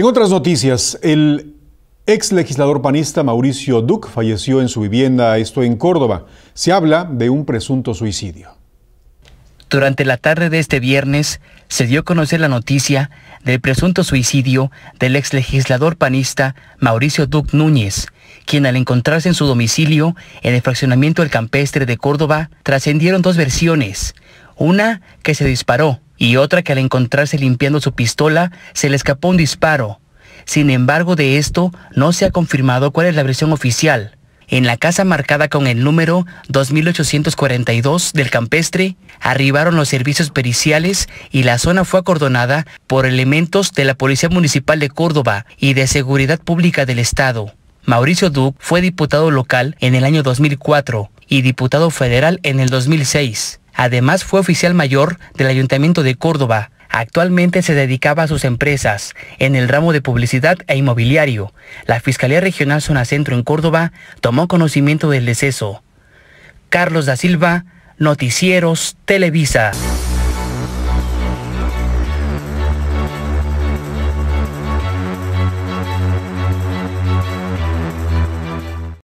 En otras noticias, el ex legislador panista Mauricio Duc falleció en su vivienda, esto en Córdoba. Se habla de un presunto suicidio. Durante la tarde de este viernes se dio a conocer la noticia del presunto suicidio del ex legislador panista Mauricio Duc Núñez, quien al encontrarse en su domicilio en el fraccionamiento del campestre de Córdoba trascendieron dos versiones, una que se disparó y otra que al encontrarse limpiando su pistola se le escapó un disparo. Sin embargo, de esto no se ha confirmado cuál es la versión oficial. En la casa marcada con el número 2842 del campestre, arribaron los servicios periciales y la zona fue acordonada por elementos de la Policía Municipal de Córdoba y de Seguridad Pública del Estado. Mauricio Duc fue diputado local en el año 2004 y diputado federal en el 2006. Además fue oficial mayor del Ayuntamiento de Córdoba. Actualmente se dedicaba a sus empresas en el ramo de publicidad e inmobiliario. La Fiscalía Regional Zona Centro en Córdoba tomó conocimiento del deceso. Carlos da Silva, Noticieros Televisa.